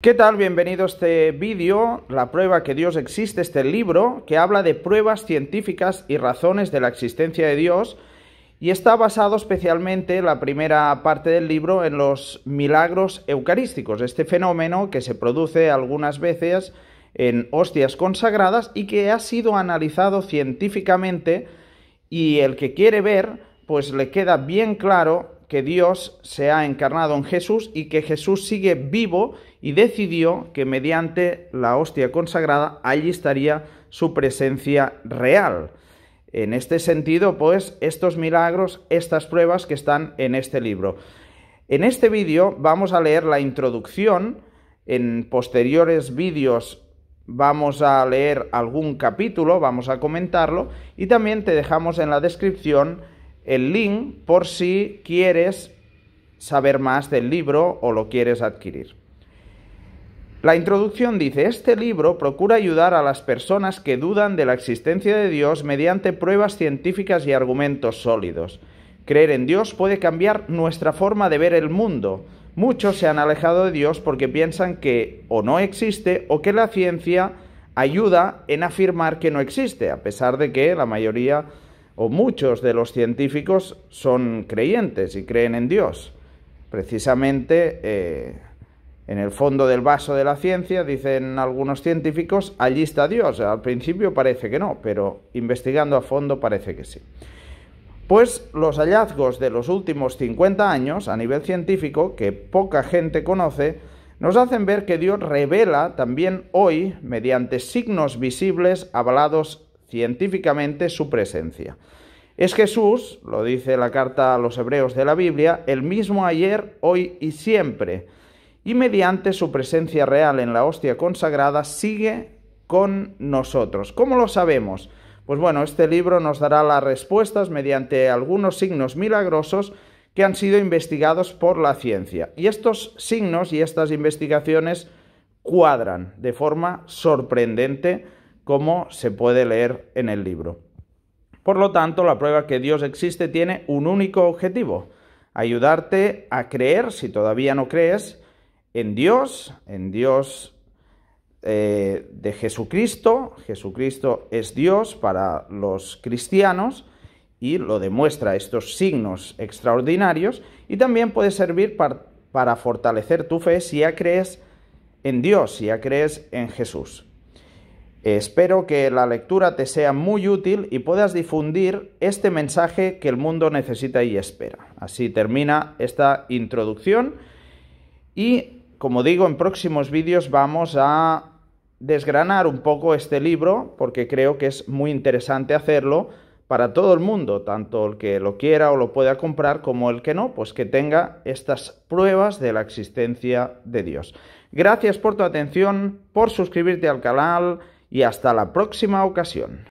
¿Qué tal? Bienvenido a este vídeo, la prueba que Dios existe, este libro que habla de pruebas científicas y razones de la existencia de Dios y está basado especialmente la primera parte del libro en los milagros eucarísticos, este fenómeno que se produce algunas veces en hostias consagradas y que ha sido analizado científicamente y el que quiere ver pues le queda bien claro que Dios se ha encarnado en Jesús y que Jesús sigue vivo y decidió que mediante la hostia consagrada allí estaría su presencia real. En este sentido, pues, estos milagros, estas pruebas que están en este libro. En este vídeo vamos a leer la introducción, en posteriores vídeos vamos a leer algún capítulo, vamos a comentarlo y también te dejamos en la descripción el link por si quieres saber más del libro o lo quieres adquirir. La introducción dice, este libro procura ayudar a las personas que dudan de la existencia de Dios mediante pruebas científicas y argumentos sólidos. Creer en Dios puede cambiar nuestra forma de ver el mundo. Muchos se han alejado de Dios porque piensan que o no existe o que la ciencia ayuda en afirmar que no existe, a pesar de que la mayoría o muchos de los científicos son creyentes y creen en Dios. Precisamente eh, en el fondo del vaso de la ciencia, dicen algunos científicos, allí está Dios. Al principio parece que no, pero investigando a fondo parece que sí. Pues los hallazgos de los últimos 50 años a nivel científico, que poca gente conoce, nos hacen ver que Dios revela también hoy, mediante signos visibles, avalados científicamente su presencia. Es Jesús, lo dice la carta a los hebreos de la Biblia, el mismo ayer, hoy y siempre, y mediante su presencia real en la hostia consagrada sigue con nosotros. ¿Cómo lo sabemos? Pues bueno, este libro nos dará las respuestas mediante algunos signos milagrosos que han sido investigados por la ciencia. Y estos signos y estas investigaciones cuadran de forma sorprendente como se puede leer en el libro. Por lo tanto, la prueba que Dios existe tiene un único objetivo, ayudarte a creer, si todavía no crees, en Dios, en Dios eh, de Jesucristo. Jesucristo es Dios para los cristianos y lo demuestra estos signos extraordinarios y también puede servir para, para fortalecer tu fe si ya crees en Dios, si ya crees en Jesús. Espero que la lectura te sea muy útil y puedas difundir este mensaje que el mundo necesita y espera. Así termina esta introducción y, como digo, en próximos vídeos vamos a desgranar un poco este libro porque creo que es muy interesante hacerlo para todo el mundo, tanto el que lo quiera o lo pueda comprar como el que no, pues que tenga estas pruebas de la existencia de Dios. Gracias por tu atención, por suscribirte al canal y hasta la próxima ocasión.